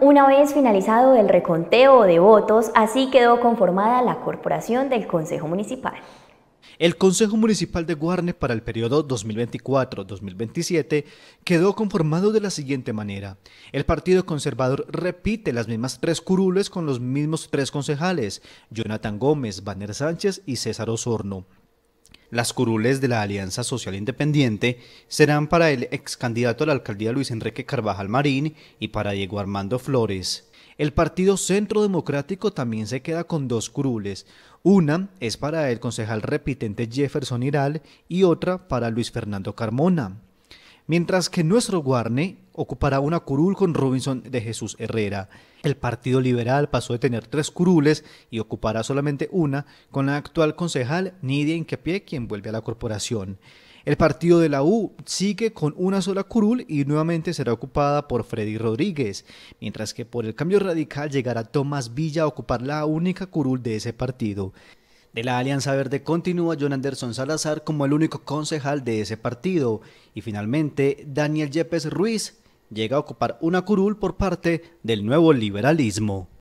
Una vez finalizado el reconteo de votos, así quedó conformada la corporación del Consejo Municipal. El Consejo Municipal de Guarne para el periodo 2024-2027 quedó conformado de la siguiente manera. El Partido Conservador repite las mismas tres curules con los mismos tres concejales, Jonathan Gómez, Banner Sánchez y César Osorno. Las curules de la Alianza Social Independiente serán para el ex candidato a la alcaldía Luis Enrique Carvajal Marín y para Diego Armando Flores. El Partido Centro Democrático también se queda con dos curules. Una es para el concejal repitente Jefferson Iral y otra para Luis Fernando Carmona. Mientras que nuestro Guarne ocupará una curul con Robinson de Jesús Herrera. El Partido Liberal pasó de tener tres curules y ocupará solamente una con la actual concejal Nidia Inquepié, quien vuelve a la corporación. El partido de la U sigue con una sola curul y nuevamente será ocupada por Freddy Rodríguez, mientras que por el cambio radical llegará Tomás Villa a ocupar la única curul de ese partido. De la Alianza Verde continúa John Anderson Salazar como el único concejal de ese partido y finalmente Daniel Yepes Ruiz llega a ocupar una curul por parte del nuevo liberalismo.